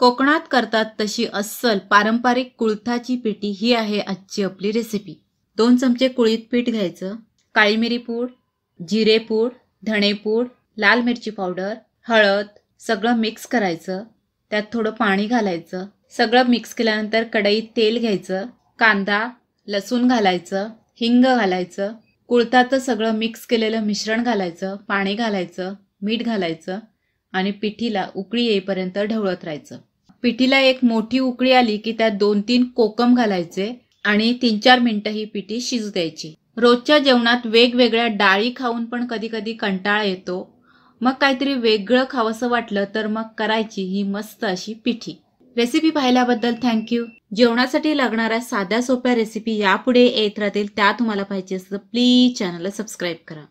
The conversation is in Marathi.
कोकणात करतात तशी अस्सल पारंपरिक कुळथाची पिठी ही आहे आजची आपली रेसिपी दोन चमचे कुळीत पीठ घ्यायचं काळी मिरी पूड जिरे पूड धणे पूड लाल मिरची पावडर हळद सगळं मिक्स करायचं त्यात थोडं पाणी घालायचं सगळं मिक्स केल्यानंतर कढईत तेल घ्यायचं कांदा लसूण घालायचं हिंग घालायचं कुळथाचं सगळं मिक्स केलेलं मिश्रण घालायचं पाणी घालायचं मीठ घालायचं आणि पिठीला उकळी येईपर्यंत ढवळत राहायचं पिठीला एक मोठी उकळी आली की त्यात दोन तीन कोकम घालायचे आणि तीन चार मिनिटं ही पिठी शिजू द्यायची रोजच्या जेवणात वेगवेगळ्या डाळी खाऊन पण कधी कधी कंटाळा येतो मग काहीतरी वेगळं खावंसं वाटलं तर मग करायची ही मस्त अशी पिठी रेसिपी पाहिल्याबद्दल थँक्यू जेवणासाठी लागणाऱ्या साध्या सोप्या रेसिपी यापुढे येत राहतील त्या तुम्हाला पाहिजे असतं प्लीज चॅनलला सबस्क्राईब करा